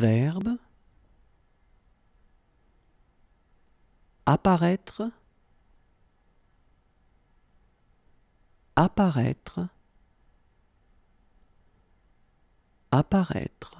Verbe apparaître, apparaître, apparaître.